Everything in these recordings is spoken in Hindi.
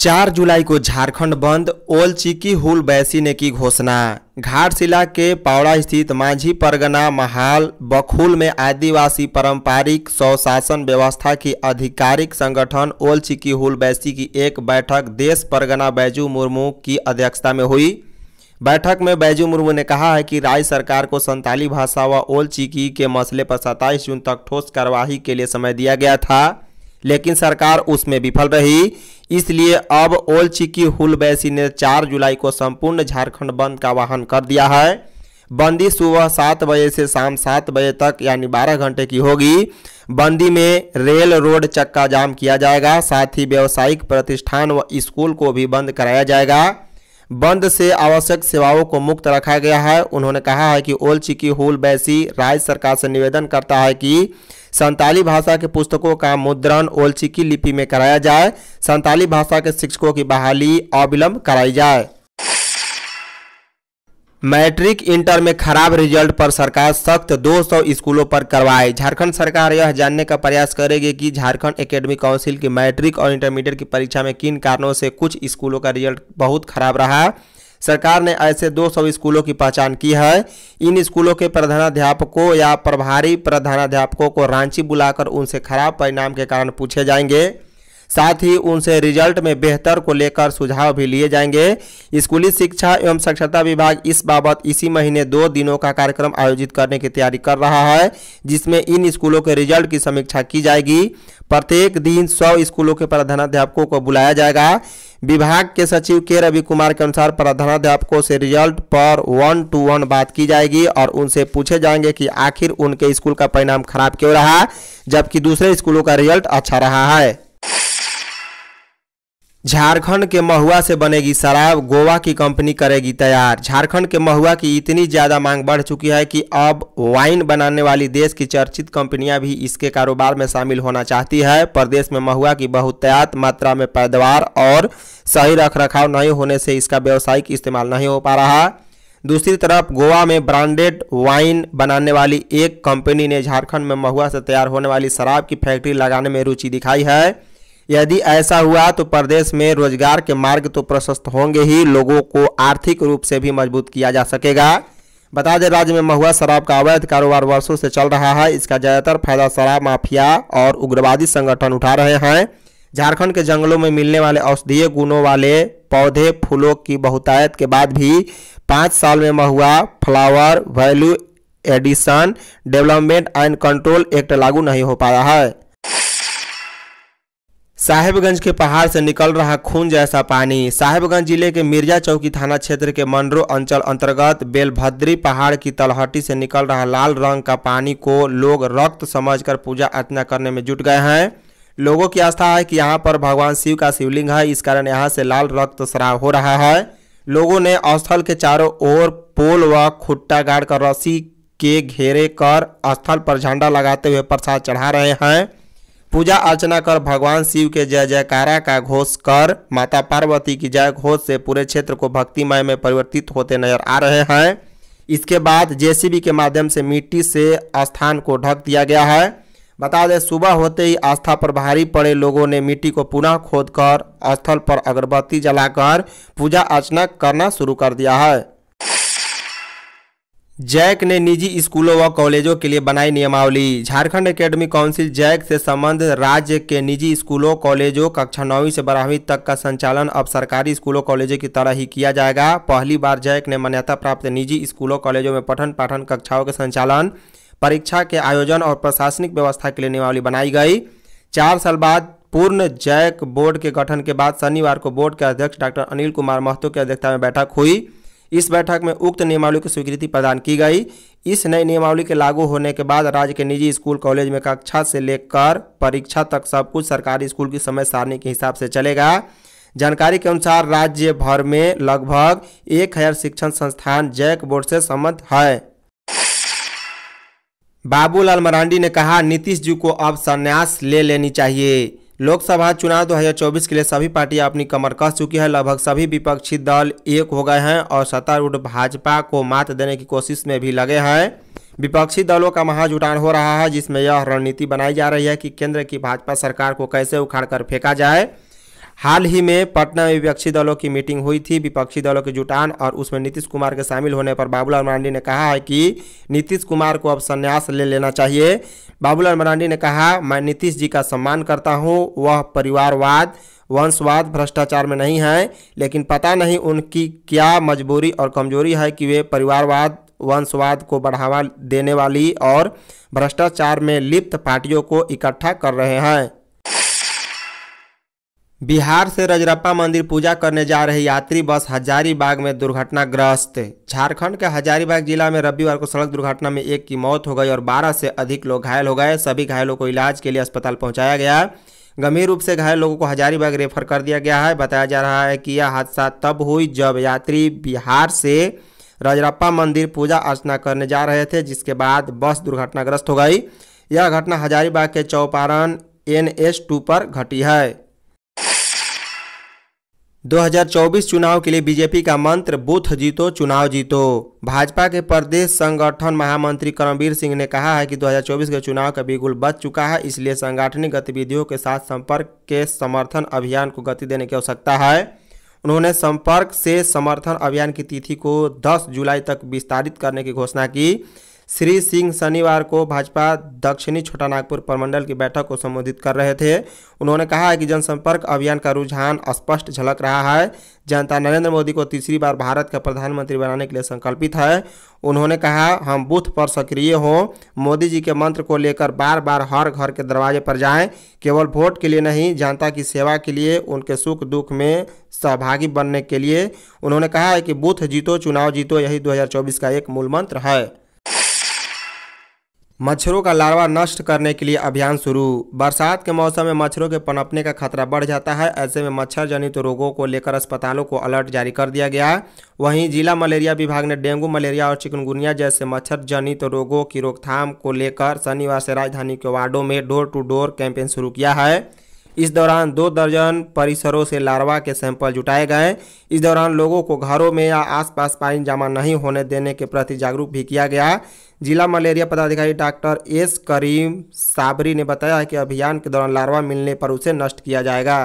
चार जुलाई को झारखंड बंद ओल चिकी हुल बैसी ने की घोषणा घाटशिला के पावड़ा स्थित मांझी परगना महाल बखुल में आदिवासी पारंपरिक स्वशासन व्यवस्था की आधिकारिक संगठन ओल चिकी हुल बैसी की एक बैठक देश परगना बैजू मुर्मू की अध्यक्षता में हुई बैठक में बैजू मुर्मू ने कहा है कि राज्य सरकार को संताली भाषा व ओल चिकी के मसले पर सत्ताईस जून तक ठोस कार्रवाई के लिए समय दिया गया था लेकिन सरकार उसमें विफल रही इसलिए अब ओल चिकी हुलबैसी ने 4 जुलाई को संपूर्ण झारखंड बंद का आह्वान कर दिया है बंदी सुबह सात बजे से शाम सात बजे तक यानी बारह घंटे की होगी बंदी में रेल रोड चक्का जाम किया जाएगा साथ ही व्यावसायिक प्रतिष्ठान व स्कूल को भी बंद कराया जाएगा बंद से आवश्यक सेवाओं को मुक्त रखा गया है उन्होंने कहा है कि ओल चिकी हुल बैसी राज्य सरकार से निवेदन करता है कि संताली भाषा के पुस्तकों का मुद्रण ओलचिकी लिपि में कराया जाए संताली भाषा के शिक्षकों की बहाली अविलंब कराई जाए मैट्रिक इंटर में खराब रिजल्ट पर सरकार सख्त 200 तो स्कूलों पर करवाए झारखंड सरकार यह जानने का प्रयास करेगी कि झारखंड एकेडमिक काउंसिल की मैट्रिक और इंटरमीडिएट की परीक्षा में किन कारणों से कुछ स्कूलों का रिजल्ट बहुत खराब रहा सरकार ने ऐसे 200 स्कूलों की पहचान की है इन स्कूलों के प्रधानाध्यापकों या प्रभारी प्रधानाध्यापकों को रांची बुलाकर उनसे खराब परिणाम के कारण पूछे जाएंगे साथ ही उनसे रिजल्ट में बेहतर को लेकर सुझाव भी लिए जाएंगे स्कूली शिक्षा एवं साक्षरता विभाग इस बाबत इसी महीने दो दिनों का कार्यक्रम आयोजित करने की तैयारी कर रहा है जिसमें इन स्कूलों के रिजल्ट की समीक्षा की जाएगी प्रत्येक दिन सौ स्कूलों के प्रधानाध्यापकों को बुलाया जाएगा विभाग के सचिव के रवि कुमार के अनुसार प्रधानाध्यापकों से रिजल्ट पर वन टू वन बात की जाएगी और उनसे पूछे जाएंगे कि आखिर उनके स्कूल का परिणाम खराब क्यों रहा जबकि दूसरे स्कूलों का रिजल्ट अच्छा रहा है झारखंड के महुआ से बनेगी शराब गोवा की कंपनी करेगी तैयार झारखंड के महुआ की इतनी ज़्यादा मांग बढ़ चुकी है कि अब वाइन बनाने वाली देश की चर्चित कंपनियां भी इसके कारोबार में शामिल होना चाहती है प्रदेश में महुआ की बहुतयात मात्रा में पैदावार और सही रखरखाव नहीं होने से इसका व्यावसायिक इस्तेमाल नहीं हो पा रहा दूसरी तरफ गोवा में ब्रांडेड वाइन बनाने वाली एक कंपनी ने झारखंड में महुआ से तैयार होने वाली शराब की फैक्ट्री लगाने में रुचि दिखाई है यदि ऐसा हुआ तो प्रदेश में रोजगार के मार्ग तो प्रशस्त होंगे ही लोगों को आर्थिक रूप से भी मजबूत किया जा सकेगा बता दें राज्य में महुआ शराब का अवैध कारोबार वर्षों से चल रहा है इसका ज़्यादातर फायदा शराब माफिया और उग्रवादी संगठन उठा रहे हैं झारखंड के जंगलों में मिलने वाले औषधीय गुणों वाले पौधे फूलों की बहुतायत के बाद भी पाँच साल में Mahua flower value addition development and control act लागू नहीं हो पाया है साहेबगंज के पहाड़ से निकल रहा खून जैसा पानी साहेबगंज जिले के मिर्जा चौकी थाना क्षेत्र के मनरो अंचल अंतर्गत बेलभद्री पहाड़ की तलहटी से निकल रहा लाल रंग का पानी को लोग रक्त समझकर पूजा अर्चना करने में जुट गए हैं लोगों की आस्था है कि यहाँ पर भगवान शिव का शिवलिंग है इस कारण यहाँ से लाल रक्त श्राव हो रहा है लोगों ने स्थल के चारों ओर पोल व खुट्टा गाड़ कर रस्सी के घेरे कर स्थल पर झंडा लगाते हुए प्रसाद चढ़ा रहे हैं पूजा अर्चना कर भगवान शिव के जय जयकारा का घोष कर माता पार्वती की जय घोष से पूरे क्षेत्र को भक्तिमय में परिवर्तित होते नजर आ रहे हैं इसके बाद जेसीबी के माध्यम से मिट्टी से स्थान को ढक दिया गया है बता दें सुबह होते ही आस्था पर भारी पड़े लोगों ने मिट्टी को पुनः खोदकर स्थल पर अगरबत्ती जलाकर पूजा अर्चना करना शुरू कर दिया है जैक ने निजी स्कूलों व कॉलेजों के लिए बनाई नियमावली झारखंड एकेडमी काउंसिल जैक से संबंध राज्य के निजी स्कूलों कॉलेजों कक्षा नौवीं से बारहवीं तक का संचालन अब सरकारी स्कूलों कॉलेजों की तरह ही किया जाएगा पहली बार जैक ने मान्यता प्राप्त निजी स्कूलों कॉलेजों में पठन पाठन कक्षाओं के संचालन परीक्षा के आयोजन और प्रशासनिक व्यवस्था के लिए नियमावली बनाई गई चार साल बाद पूर्ण जैक बोर्ड के गठन के बाद शनिवार को बोर्ड के अध्यक्ष डॉक्टर अनिल कुमार महतो की अध्यक्षता में बैठक हुई इस बैठक में उक्त नियमावली की स्वीकृति प्रदान की गई इस नई नियमावली के लागू होने के बाद राज्य के निजी स्कूल कॉलेज में कक्षा से लेकर परीक्षा तक सब कुछ सरकारी स्कूल की समय सारणी के हिसाब से चलेगा जानकारी के अनुसार राज्य भर में लगभग एक हजार शिक्षण संस्थान जैक बोर्ड से संबद्ध है बाबूलाल मरांडी ने कहा नीतीश जी को अब संन्यास ले लेनी चाहिए लोकसभा चुनाव 2024 के लिए सभी पार्टियां अपनी कमर कस चुकी है लगभग सभी विपक्षी दल एक हो गए हैं और सत्तारूढ़ भाजपा को मात देने की कोशिश में भी लगे हैं विपक्षी दलों का महाजुटान हो रहा है जिसमें यह रणनीति बनाई जा रही है कि केंद्र की भाजपा सरकार को कैसे उखाड़ कर फेंका जाए हाल ही में पटना में विपक्षी दलों की मीटिंग हुई थी विपक्षी दलों के जुटान और उसमें नीतीश कुमार के शामिल होने पर बाबूलाल मरांडी ने कहा है कि नीतीश कुमार को अब संन्यास ले लेना चाहिए बाबूलाल मरांडी ने कहा मैं नीतीश जी का सम्मान करता हूँ वह परिवारवाद वंशवाद भ्रष्टाचार में नहीं है लेकिन पता नहीं उनकी क्या मजबूरी और कमजोरी है कि वे परिवारवाद वंशवाद को बढ़ावा देने वाली और भ्रष्टाचार में लिप्त पार्टियों को इकट्ठा कर रहे हैं बिहार से रजरप्पा मंदिर पूजा करने जा रही यात्री बस हजारीबाग में दुर्घटनाग्रस्त झारखंड के हजारीबाग जिला में रविवार को सड़क दुर्घटना में एक की मौत हो गई और 12 से अधिक लोग घायल हो गए सभी घायलों को इलाज के लिए अस्पताल पहुंचाया गया गंभीर रूप से घायल लोगों को हजारीबाग रेफर कर दिया गया है बताया जा रहा है कि यह हादसा तब हुई जब यात्री बिहार से रजरप्पा मंदिर पूजा अर्चना करने जा रहे थे जिसके बाद बस दुर्घटनाग्रस्त हो गई यह घटना हजारीबाग के चौपारण एन एस टू पर घटी है 2024 चुनाव के लिए बीजेपी का मंत्र बूथ जीतो चुनाव जीतो भाजपा के प्रदेश संगठन महामंत्री करमवीर सिंह ने कहा है कि 2024 के चुनाव का बिगुल बच चुका है इसलिए सांगठनिक गतिविधियों के साथ संपर्क के समर्थन अभियान को गति देने की आवश्यकता है उन्होंने संपर्क से समर्थन अभियान की तिथि को 10 जुलाई तक विस्तारित करने की घोषणा की श्री सिंह शनिवार को भाजपा दक्षिणी छोटा नागपुर प्रमंडल की बैठक को संबोधित कर रहे थे उन्होंने कहा है कि जनसंपर्क अभियान का रुझान स्पष्ट झलक रहा है जनता नरेंद्र मोदी को तीसरी बार भारत का प्रधानमंत्री बनाने के लिए संकल्पित है उन्होंने कहा हम बूथ पर सक्रिय हों मोदी जी के मंत्र को लेकर बार बार हर घर के दरवाजे पर जाएं केवल वोट के लिए नहीं जनता की सेवा के लिए उनके सुख दुख में सहभागी बनने के लिए उन्होंने कहा है कि बूथ जीतो चुनाव जीतो यही 2024 का एक मूल मंत्र है मच्छरों का लार्वा नष्ट करने के लिए अभियान शुरू बरसात के मौसम में मच्छरों के पनपने का खतरा बढ़ जाता है ऐसे में मच्छर जनित तो रोगों को लेकर अस्पतालों को अलर्ट जारी कर दिया गया वहीं जिला मलेरिया विभाग ने डेंगू मलेरिया और चिकनगुनिया जैसे मच्छर जनित तो रोगों की रोकथाम को लेकर शनिवार से राजधानी के वार्डों में डोर टू डोर कैंपेन शुरू किया है इस दौरान दो दर्जन परिसरों से लार्वा के सैंपल जुटाए गए इस दौरान लोगों को घरों में या आसपास पानी जमा नहीं होने देने के प्रति जागरूक भी किया गया जिला मलेरिया पदाधिकारी डॉक्टर एस करीम साबरी ने बताया कि अभियान के दौरान लार्वा मिलने पर उसे नष्ट किया जाएगा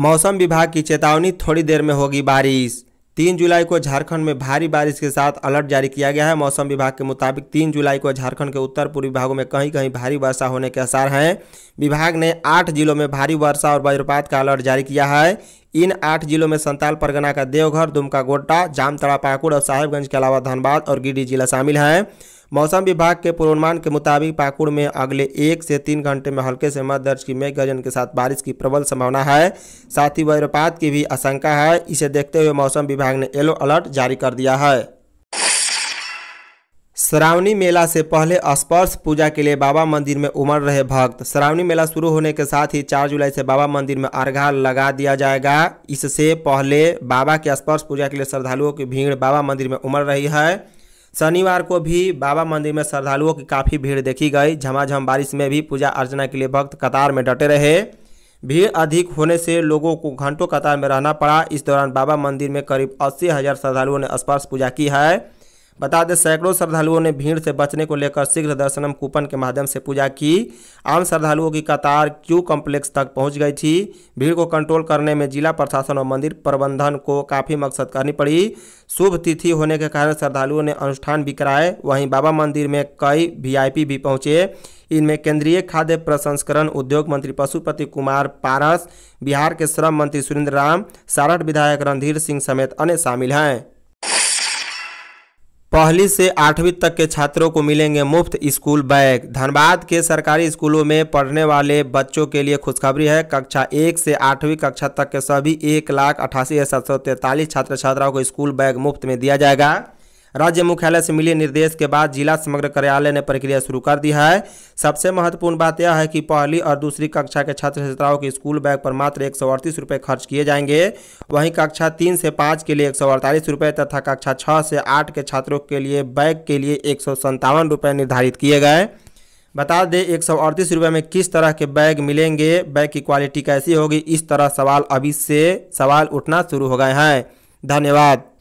मौसम विभाग की चेतावनी थोड़ी देर में होगी बारिश तीन जुलाई को झारखंड में भारी बारिश के साथ अलर्ट जारी किया गया है मौसम विभाग के मुताबिक तीन जुलाई को झारखंड के उत्तर पूर्वी भागों में कहीं कहीं भारी वर्षा होने के आसार हैं विभाग ने आठ जिलों में भारी वर्षा और वज्रपात का अलर्ट जारी किया है इन आठ जिलों में संताल परगना का देवघर दुमका गोड्डा जामतड़ा पाकुड़ और साहेबगंज के अलावा धनबाद और गिडी जिला शामिल हैं मौसम विभाग के पूर्वानुमान के मुताबिक पाकुड़ में अगले एक से तीन घंटे में हल्के से मध्य दर्ज की मेघ गर्जन के साथ बारिश की प्रबल संभावना है साथ ही वज्रपात की भी आशंका है इसे देखते हुए मौसम विभाग ने येलो अलर्ट जारी कर दिया है श्रावणी मेला से पहले स्पर्श पूजा के लिए बाबा मंदिर में उमड़ रहे भक्त श्रावणी मेला शुरू होने के साथ ही 4 जुलाई से बाबा मंदिर में अर्घा लगा दिया जाएगा इससे पहले बाबा के स्पर्श पूजा के लिए श्रद्धालुओं की भीड़ बाबा मंदिर में उमड़ रही है शनिवार को भी बाबा मंदिर में श्रद्धालुओं की काफ़ी भीड़ देखी गई झमाझम बारिश में भी पूजा अर्चना के लिए भक्त कतार में डटे रहे भीड़ अधिक होने से लोगों को घंटों कतार में रहना पड़ा इस दौरान बाबा मंदिर में करीब अस्सी हज़ार श्रद्धालुओं ने स्पर्श पूजा की है बता दें सैकड़ों श्रद्धालुओं ने भीड़ से बचने को लेकर शीघ्र दर्शनम कूपन के माध्यम से पूजा की आम श्रद्धालुओं की कतार क्यू कॉम्प्लेक्स तक पहुंच गई थी भीड़ को कंट्रोल करने में जिला प्रशासन और मंदिर प्रबंधन को काफ़ी मकसद करनी पड़ी शुभ तिथि होने के कारण श्रद्धालुओं ने अनुष्ठान भी कराए वहीं बाबा मंदिर में कई वी भी पहुँचे इनमें केंद्रीय खाद्य प्रसंस्करण उद्योग मंत्री पशुपति कुमार पारस बिहार के श्रम मंत्री सुरेंद्र राम सारठ विधायक रणधीर सिंह समेत अन्य शामिल हैं पहली से आठवीं तक के छात्रों को मिलेंगे मुफ्त स्कूल बैग धनबाद के सरकारी स्कूलों में पढ़ने वाले बच्चों के लिए खुशखबरी है कक्षा एक से आठवीं कक्षा तक के सभी एक लाख अठासी हजार सात सौ तैंतालीस छात्र छात्राओं को स्कूल बैग मुफ्त में दिया जाएगा राज्य मुख्यालय से मिले निर्देश के बाद जिला समग्र कार्यालय ने प्रक्रिया शुरू कर दी है सबसे महत्वपूर्ण बात यह है कि पहली और दूसरी कक्षा के छात्र छात्राओं के स्कूल बैग पर मात्र एक रुपए खर्च किए जाएंगे वहीं कक्षा तीन से पाँच के लिए एक रुपए तथा कक्षा छः से आठ के छात्रों के लिए बैग के लिए एक रुपए निर्धारित किए गए बता दें एक सौ अड़तीस रुपये में किस तरह के बैग मिलेंगे बैग की क्वालिटी कैसी होगी इस तरह सवाल अभी से सवाल उठना शुरू हो गए हैं धन्यवाद